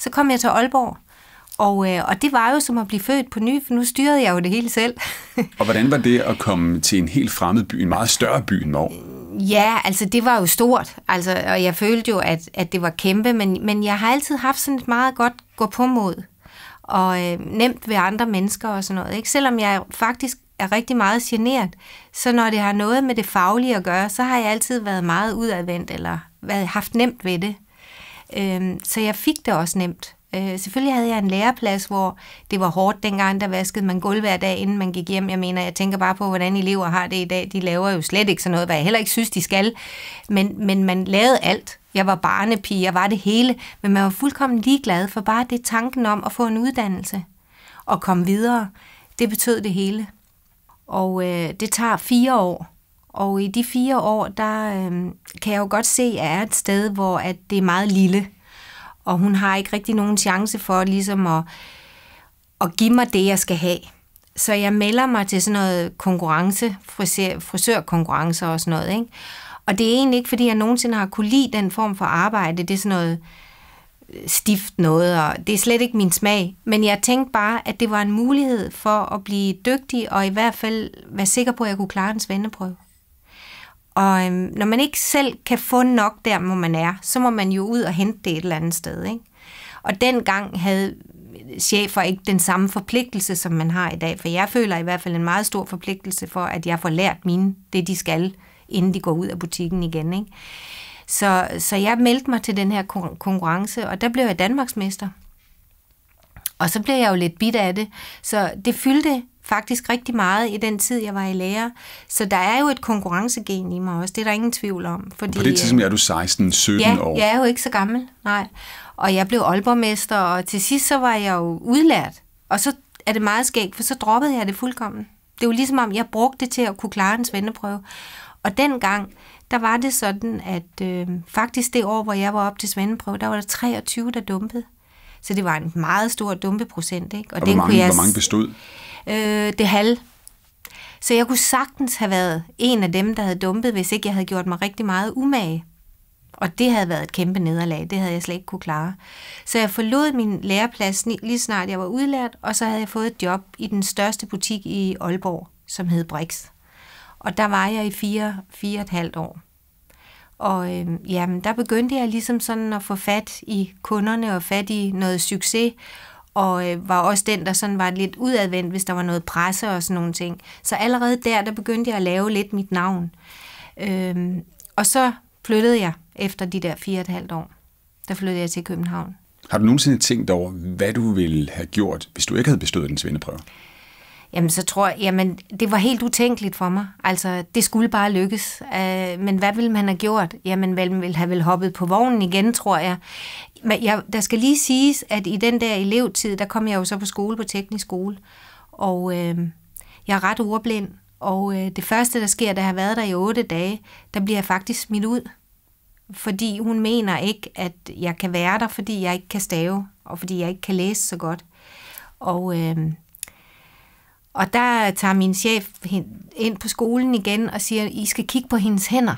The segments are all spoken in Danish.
Så kom jeg til Aalborg, og, øh, og det var jo som at blive født på ny, for nu styrede jeg jo det hele selv. og hvordan var det at komme til en helt fremmed by, en meget større by end Norge? Ja, altså det var jo stort, altså, og jeg følte jo, at, at det var kæmpe, men, men jeg har altid haft sådan et meget godt gå på mod, og øh, nemt ved andre mennesker og sådan noget. Ikke? Selvom jeg faktisk er rigtig meget generet, så når det har noget med det faglige at gøre, så har jeg altid været meget udadvendt, eller været, haft nemt ved det. Øh, så jeg fik det også nemt. Øh, selvfølgelig havde jeg en læreplads, hvor det var hårdt dengang, der vaskede man gulv hver dag, inden man gik hjem. Jeg mener, jeg tænker bare på, hvordan elever har det i dag. De laver jo slet ikke sådan noget, hvad jeg heller ikke synes, de skal. Men, men man lavede alt. Jeg var barnepige, jeg var det hele, men man var fuldkommen ligeglad for bare det tanken om at få en uddannelse og komme videre. Det betød det hele. Og øh, det tager fire år og i de fire år, der øh, kan jeg jo godt se, at jeg er et sted, hvor at det er meget lille. Og hun har ikke rigtig nogen chance for ligesom at, at give mig det, jeg skal have. Så jeg melder mig til sådan noget konkurrence, frisør, frisørkonkurrencer og sådan noget. Ikke? Og det er egentlig ikke, fordi jeg nogensinde har kunne lide den form for arbejde. Det er sådan noget øh, stift noget, og det er slet ikke min smag. Men jeg tænkte bare, at det var en mulighed for at blive dygtig, og i hvert fald være sikker på, at jeg kunne klare en svendeprøve. Og øhm, når man ikke selv kan få nok der, hvor man er, så må man jo ud og hente det et eller andet sted. Ikke? Og dengang havde chefer ikke den samme forpligtelse, som man har i dag. For jeg føler i hvert fald en meget stor forpligtelse for, at jeg får lært mine det, de skal, inden de går ud af butikken igen. Ikke? Så, så jeg meldte mig til den her konkurrence, og der blev jeg Danmarksmester. Og så blev jeg jo lidt bit af det. Så det fyldte faktisk rigtig meget i den tid, jeg var i lære. Så der er jo et konkurrencegen i mig også, det er der ingen tvivl om. Fordi, på det øh, tidspunkt er du 16-17 ja, år. jeg er jo ikke så gammel, nej. Og jeg blev Aalborgmester, og til sidst så var jeg jo udlært. Og så er det meget skægt, for så droppede jeg det fuldkommen. Det var ligesom om, jeg brugte det til at kunne klare en svendeprøve. Og dengang, der var det sådan, at øh, faktisk det år, hvor jeg var op til svendeprøve, der var der 23, der dumpede. Så det var en meget stor dumpeprocent. Ikke? Og, og den hvor, mange, kunne jeg, hvor mange bestod? Øh, det halve. Så jeg kunne sagtens have været en af dem, der havde dumpet, hvis ikke jeg havde gjort mig rigtig meget umage. Og det havde været et kæmpe nederlag. Det havde jeg slet ikke kunne klare. Så jeg forlod min læreplads lige snart jeg var udlært, og så havde jeg fået et job i den største butik i Aalborg, som hed Brix. Og der var jeg i fire, fire og et halvt år. Og øh, jamen, der begyndte jeg ligesom sådan at få fat i kunderne og fat i noget succes, og øh, var også den, der sådan var lidt udadvendt, hvis der var noget presse og sådan nogle ting. Så allerede der, der begyndte jeg at lave lidt mit navn. Øh, og så flyttede jeg efter de der fire og et halvt år. Der flyttede jeg til København. Har du nogensinde tænkt over, hvad du ville have gjort, hvis du ikke havde bestået den svindeprøve? Jamen, så tror jeg, jamen, det var helt utænkeligt for mig. Altså, det skulle bare lykkes. Øh, men hvad ville man have gjort? Jamen, man ville have vel hoppet på vognen igen, tror jeg. Men jeg, der skal lige siges, at i den der elevtid, der kom jeg jo så på skole på teknisk skole. Og øh, jeg er ret ordblind. Og øh, det første, der sker, der har været der i otte dage, der bliver jeg faktisk smidt ud. Fordi hun mener ikke, at jeg kan være der, fordi jeg ikke kan stave, og fordi jeg ikke kan læse så godt. Og... Øh, og der tager min chef ind på skolen igen og siger, I skal kigge på hendes hænder.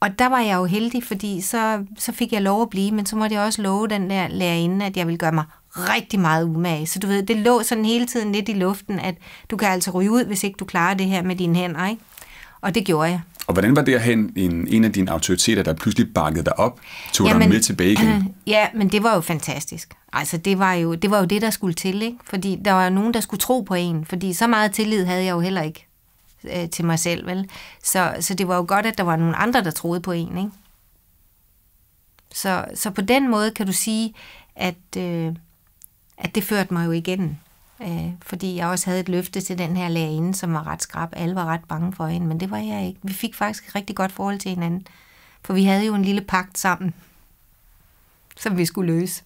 Og der var jeg jo heldig, fordi så, så fik jeg lov at blive, men så måtte jeg også love den der lærerinde, at jeg ville gøre mig rigtig meget umage. Så du ved, det lå sådan hele tiden lidt i luften, at du kan altså ryge ud, hvis ikke du klarer det her med dine hænder, ikke? og det gjorde jeg. Og hvordan var det at have en, en, en af dine autoriteter, der pludselig bakkede dig op, tog Jamen, dig med tilbage igen? Ja, men det var jo fantastisk. Altså, det var jo det, var jo det der skulle til, ikke? Fordi der var nogen, der skulle tro på en, fordi så meget tillid havde jeg jo heller ikke øh, til mig selv, vel? Så, så det var jo godt, at der var nogen andre, der troede på en, ikke? Så, så på den måde kan du sige, at, øh, at det førte mig jo igennem. Øh, fordi jeg også havde et løfte til den her lærerinde, som var ret skrab. Alle var ret bange for hende, men det var jeg ikke. Vi fik faktisk et rigtig godt forhold til hinanden. For vi havde jo en lille pagt sammen, som vi skulle løse.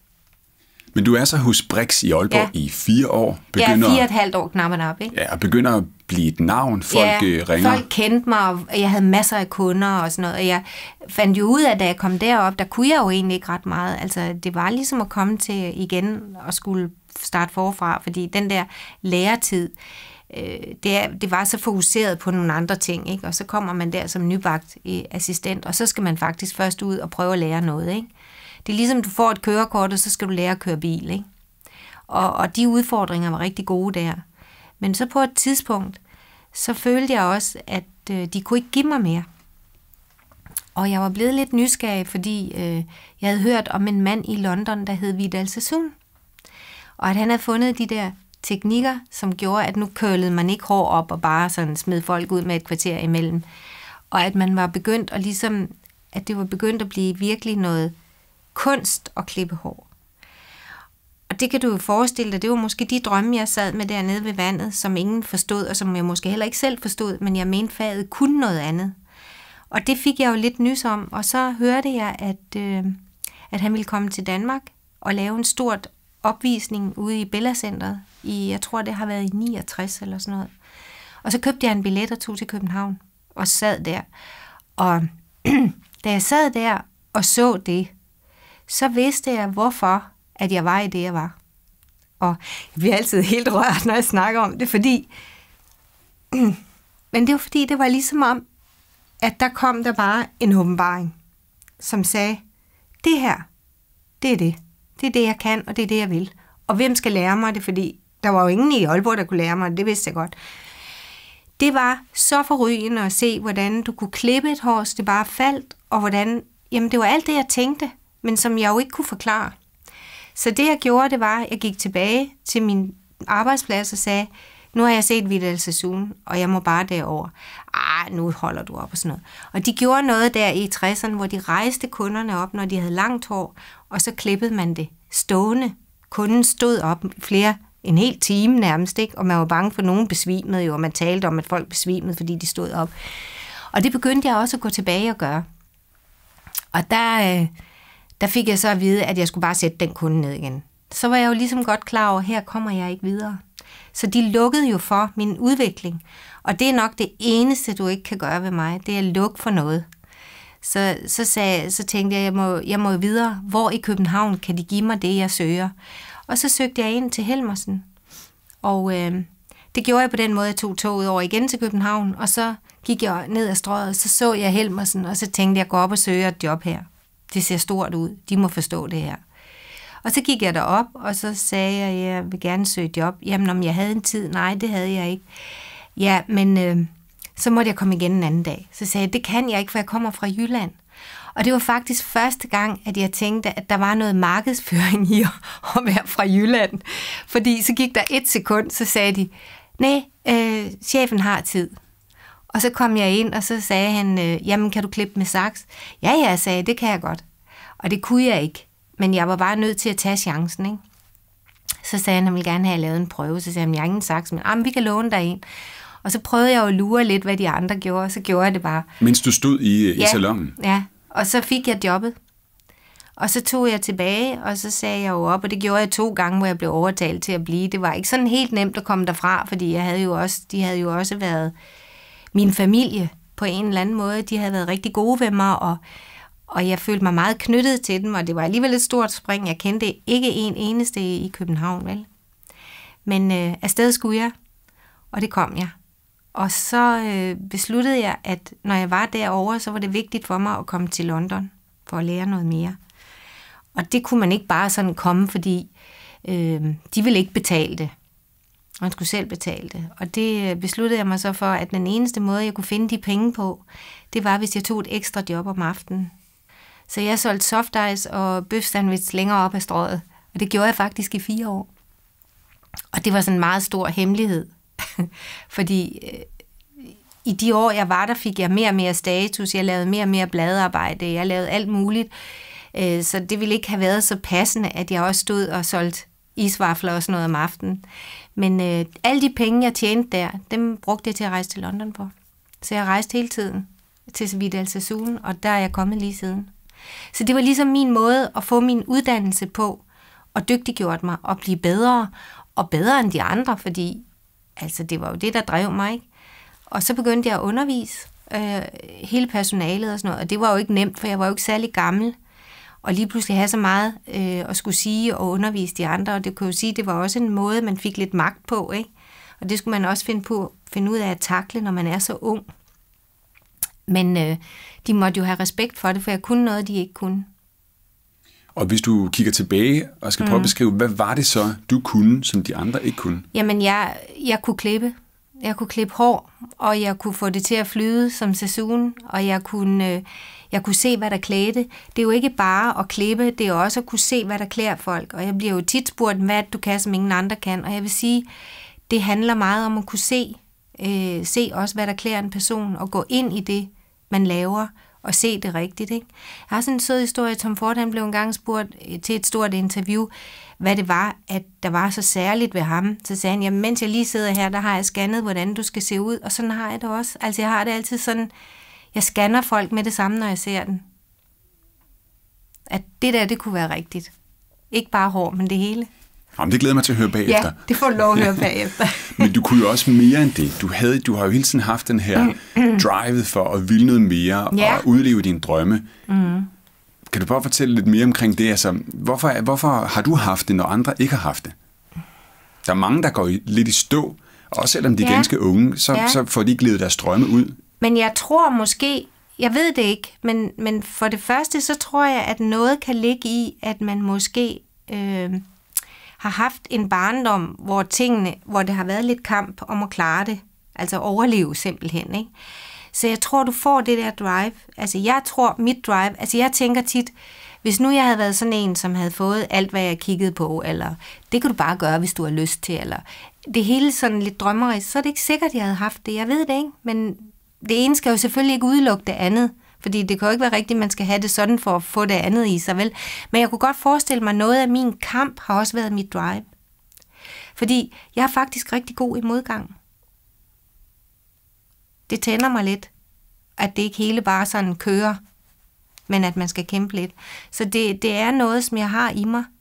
Men du er så hos Brix i Aalborg ja. i fire år. Begynder, ja, fire og et halvt år knap op, ikke? Ja, og begynder at blive et navn. Folk ja, øh, ringer. folk kendte mig, og jeg havde masser af kunder og sådan noget. Og jeg fandt jo ud af, at da jeg kom derop, der kunne jeg jo egentlig ikke ret meget. Altså, det var ligesom at komme til igen og skulle starte forfra, fordi den der læretid, øh, det, er, det var så fokuseret på nogle andre ting, ikke? og så kommer man der som nybagt øh, assistent, og så skal man faktisk først ud og prøve at lære noget. Ikke? Det er ligesom, du får et kørekort, og så skal du lære at køre bil. Ikke? Og, og de udfordringer var rigtig gode der. Men så på et tidspunkt, så følte jeg også, at øh, de kunne ikke give mig mere. Og jeg var blevet lidt nysgerrig, fordi øh, jeg havde hørt om en mand i London, der hed Vidal Sassoon. Og at han havde fundet de der teknikker, som gjorde, at nu kølede man ikke hår op og bare sådan smed folk ud med et kvarter imellem. Og at man var begyndt at ligesom, at det var begyndt at blive virkelig noget kunst at klippe hår. Og det kan du jo forestille dig, det var måske de drømme, jeg sad med dernede ved vandet, som ingen forstod, og som jeg måske heller ikke selv forstod, men jeg mente faget kunne noget andet. Og det fik jeg jo lidt nys om, og så hørte jeg, at, øh, at han ville komme til Danmark og lave en stort opvisning ude i Bella Centeret. I, jeg tror, det har været i 69 eller sådan noget. Og så købte jeg en billet og tog til København og sad der. Og da jeg sad der og så det, så vidste jeg, hvorfor at jeg var i det, jeg var. Og jeg bliver altid helt rørt, når jeg snakker om det, fordi... Men det var fordi, det var ligesom om, at der kom der bare en åbenbaring, som sagde, det her, det er det. Det er det, jeg kan, og det er det, jeg vil. Og hvem skal lære mig det? Fordi der var jo ingen i Aalborg, der kunne lære mig det. Det vidste jeg godt. Det var så forrygende at se, hvordan du kunne klippe et hår, så det bare faldt, og hvordan... Jamen, det var alt det, jeg tænkte, men som jeg jo ikke kunne forklare. Så det, jeg gjorde, det var, at jeg gik tilbage til min arbejdsplads og sagde, nu har jeg set Vidal Sassoon, og jeg må bare derover. Ah, nu holder du op og sådan noget. Og de gjorde noget der i 60'erne, hvor de rejste kunderne op, når de havde langt hår, og så klippede man det stående. Kunden stod op flere en hel time nærmest, ikke? og man var bange for, at nogen besvimede jo, og man talte om, at folk besvimede, fordi de stod op. Og det begyndte jeg også at gå tilbage og gøre. Og der, øh, der fik jeg så at vide, at jeg skulle bare sætte den kunde ned igen. Så var jeg jo ligesom godt klar over, at her kommer jeg ikke videre. Så de lukkede jo for min udvikling. Og det er nok det eneste, du ikke kan gøre ved mig, det er at lukke for noget. Så, så, sagde, så tænkte jeg, jeg må, jeg må videre. Hvor i København kan de give mig det, jeg søger? Og så søgte jeg ind til Helmersen. Og øh, det gjorde jeg på den måde, jeg tog toget over igen til København, og så gik jeg ned ad strøget, så så jeg Helmersen, og så tænkte jeg, jeg går op og søger et job her. Det ser stort ud. De må forstå det her. Og så gik jeg derop, og så sagde jeg, at jeg vil gerne søge job. Jamen, om jeg havde en tid? Nej, det havde jeg ikke. Ja, men øh, så måtte jeg komme igen en anden dag. Så sagde jeg, det kan jeg ikke, for jeg kommer fra Jylland. Og det var faktisk første gang, at jeg tænkte, at der var noget markedsføring i at være fra Jylland. Fordi så gik der et sekund, så sagde de, nej, øh, chefen har tid. Og så kom jeg ind, og så sagde han, øh, jamen kan du klippe med saks? Ja, ja, sagde det kan jeg godt. Og det kunne jeg ikke. Men jeg var bare nødt til at tage chancen, ikke? Så sagde han, at han ville gerne have lavet en prøve. Så sagde han, jeg har ingen saks, men ah, vi kan låne dig en. Og så prøvede jeg jo at lure lidt, hvad de andre gjorde, og så gjorde jeg det bare. Mens du stod i, ja, i salongen? Ja, og så fik jeg jobbet. Og så tog jeg tilbage, og så sagde jeg jo op, og det gjorde jeg to gange, hvor jeg blev overtalt til at blive. Det var ikke sådan helt nemt at komme derfra, fordi jeg havde jo også, de havde jo også været min familie på en eller anden måde. De havde været rigtig gode ved mig, og og jeg følte mig meget knyttet til dem, og det var alligevel et stort spring. Jeg kendte ikke en eneste i København, vel? Men øh, afsted skulle jeg, og det kom jeg. Og så øh, besluttede jeg, at når jeg var derovre, så var det vigtigt for mig at komme til London for at lære noget mere. Og det kunne man ikke bare sådan komme, fordi øh, de ville ikke betale det. Man skulle selv betale det. Og det øh, besluttede jeg mig så for, at den eneste måde, jeg kunne finde de penge på, det var, hvis jeg tog et ekstra job om aftenen så jeg solgte soft ice og sandwich længere op ad strået. Og det gjorde jeg faktisk i fire år. Og det var sådan en meget stor hemmelighed. Fordi øh, i de år, jeg var der, fik jeg mere og mere status. Jeg lavede mere og mere bladarbejde. Jeg lavede alt muligt. Øh, så det ville ikke have været så passende, at jeg også stod og solgte isvafler og sådan noget om aftenen. Men øh, alle de penge, jeg tjente der, dem brugte jeg til at rejse til London på. Så jeg rejste hele tiden til Vidal Sassoon, og der er jeg kommet lige siden. Så det var ligesom min måde at få min uddannelse på, og dygtiggjort mig og blive bedre, og bedre end de andre, fordi altså, det var jo det, der drev mig. Ikke? Og så begyndte jeg at undervise øh, hele personalet og sådan noget, og det var jo ikke nemt, for jeg var jo ikke særlig gammel. Og lige pludselig have så meget øh, at skulle sige og undervise de andre, og det kunne jo sige, det var også en måde, man fik lidt magt på, ikke? Og det skulle man også finde, på, finde ud af at takle, når man er så ung. Men øh, de måtte jo have respekt for det, for jeg kunne noget, de ikke kunne. Og hvis du kigger tilbage og skal prøve mm. at beskrive, hvad var det så, du kunne, som de andre ikke kunne? Jamen, jeg, jeg kunne klippe. Jeg kunne klippe hår, og jeg kunne få det til at flyde som sæson, og jeg kunne, øh, jeg kunne se, hvad der klædte. Det er jo ikke bare at klippe, det er også at kunne se, hvad der klæder folk. Og jeg bliver jo tit spurgt, hvad du kan, som ingen andre kan. Og jeg vil sige, det handler meget om at kunne se, øh, se også, hvad der klæder en person, og gå ind i det, man laver, og se det rigtigt. Ikke? Jeg har sådan en sød historie, Tom Ford han blev engang spurgt øh, til et stort interview, hvad det var, at der var så særligt ved ham. Så sagde han, jamen mens jeg lige sidder her, der har jeg scannet, hvordan du skal se ud, og sådan har jeg det også. Altså jeg har det altid sådan, jeg scanner folk med det samme, når jeg ser den. At det der, det kunne være rigtigt. Ikke bare hår, men det hele. Jamen, det glæder mig til at høre bagefter. Ja, det får du lov at høre bagefter. Men du kunne jo også mere end det. Du, havde, du har jo hele tiden haft den her mm-hmm. drive for at ville noget mere ja. og udleve dine drømme. Mm. Kan du bare fortælle lidt mere omkring det? Altså, hvorfor, hvorfor har du haft det, når andre ikke har haft det? Der er mange, der går lidt i stå, også selvom de er ja. ganske unge, så, ja. så får de ikke levet deres drømme ud. Men jeg tror måske, jeg ved det ikke, men, men for det første, så tror jeg, at noget kan ligge i, at man måske... Øh, har haft en barndom, hvor tingene, hvor det har været lidt kamp om at klare det, altså overleve simpelthen, ikke? Så jeg tror, du får det der drive. Altså jeg tror, mit drive, altså jeg tænker tit, hvis nu jeg havde været sådan en, som havde fået alt, hvad jeg kiggede på, eller det kan du bare gøre, hvis du har lyst til, eller det hele sådan lidt drømmerisk, så er det ikke sikkert, jeg havde haft det. Jeg ved det ikke, men det ene skal jo selvfølgelig ikke udelukke det andet. Fordi det kan jo ikke være rigtigt, at man skal have det sådan for at få det andet i sig, vel? Men jeg kunne godt forestille mig, at noget af min kamp har også været mit drive. Fordi jeg er faktisk rigtig god i modgang. Det tænder mig lidt, at det ikke hele bare sådan kører, men at man skal kæmpe lidt. Så det, det er noget, som jeg har i mig,